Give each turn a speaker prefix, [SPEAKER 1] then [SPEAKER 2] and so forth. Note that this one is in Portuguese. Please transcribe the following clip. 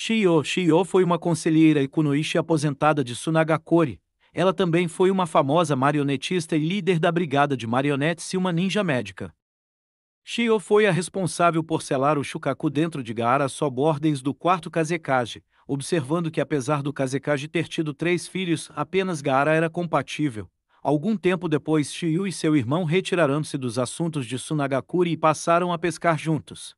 [SPEAKER 1] Shio Shio foi uma conselheira e kunoichi aposentada de Sunagakure. Ela também foi uma famosa marionetista e líder da brigada de marionetes e uma ninja médica. Shio foi a responsável por selar o Shukaku dentro de Gaara sob ordens do quarto Kazekage, observando que apesar do Kazekage ter tido três filhos, apenas Gaara era compatível. Algum tempo depois, Shio e seu irmão retiraram-se dos assuntos de Sunagakure e passaram a pescar juntos.